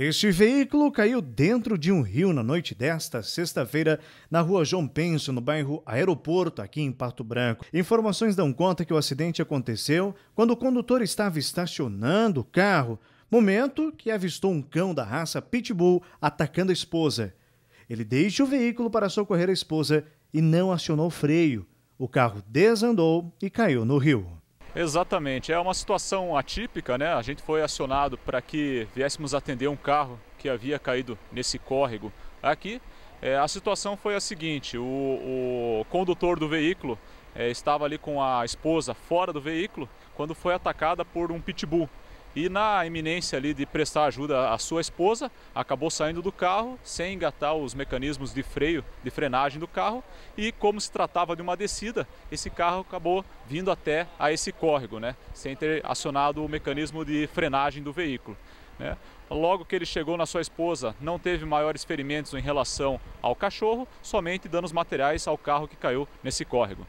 Este veículo caiu dentro de um rio na noite desta sexta-feira na rua João Penso, no bairro Aeroporto, aqui em Pato Branco. Informações dão conta que o acidente aconteceu quando o condutor estava estacionando o carro, momento que avistou um cão da raça Pitbull atacando a esposa. Ele deixa o veículo para socorrer a esposa e não acionou o freio. O carro desandou e caiu no rio. Exatamente, é uma situação atípica, né? A gente foi acionado para que viéssemos atender um carro que havia caído nesse córrego aqui. É, a situação foi a seguinte: o, o condutor do veículo é, estava ali com a esposa fora do veículo quando foi atacada por um pitbull e na iminência ali de prestar ajuda à sua esposa, acabou saindo do carro sem engatar os mecanismos de freio, de frenagem do carro e como se tratava de uma descida, esse carro acabou vindo até a esse córrego, né, sem ter acionado o mecanismo de frenagem do veículo. Né? Logo que ele chegou na sua esposa, não teve maiores ferimentos em relação ao cachorro, somente danos materiais ao carro que caiu nesse córrego.